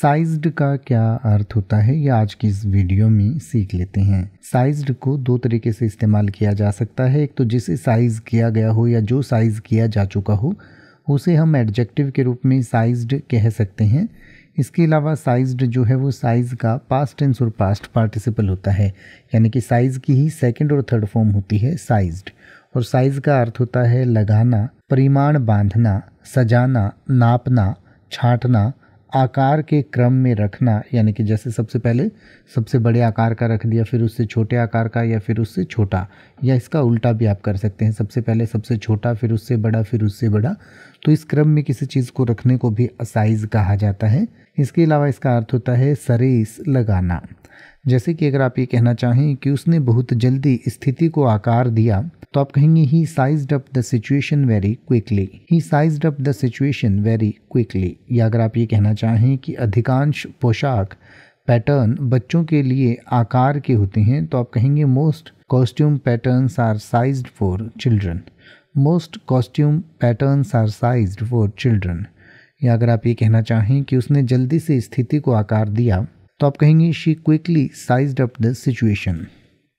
sized का क्या अर्थ होता है ये आज की इस वीडियो में सीख लेते हैं साइज्ड को दो तरीके से इस्तेमाल किया जा सकता है एक तो जिसे साइज़ किया गया हो या जो साइज़ किया जा चुका हो उसे हम एडजेक्टिव के रूप में साइज्ड कह सकते हैं इसके अलावा साइज्ड जो है वो साइज़ का पास्ट टेंस और पास्ट पार्टिसिपल होता है यानी कि साइज़ की ही सेकेंड और थर्ड फॉर्म होती है साइज्ड और साइज़ का अर्थ होता है लगाना परिमाण बांधना सजाना नापना छाटना आकार के क्रम में रखना यानी कि जैसे सबसे पहले सबसे बड़े आकार का रख दिया फिर उससे छोटे आकार का या फिर उससे छोटा या इसका उल्टा भी आप कर सकते हैं सबसे पहले सबसे छोटा फिर उससे बड़ा फिर उससे बड़ा तो इस क्रम में किसी चीज़ को रखने को भी असाइज कहा जाता है इसके अलावा इसका अर्थ होता है सरेस लगाना जैसे कि अगर आप ये कहना चाहें कि उसने बहुत जल्दी स्थिति को आकार दिया तो आप कहेंगे he size up the situation very quickly he size up the situation very quickly या अगर आप ये कहना चाहें कि अधिकांश पोशाक पैटर्न बच्चों के लिए आकार के होते हैं तो आप कहेंगे most costume patterns are size for children most costume patterns are size for children या अगर आप ये कहना चाहें कि उसने जल्दी से स्थिति को आकार दिया तो आप कहेंगे she quickly size up the situation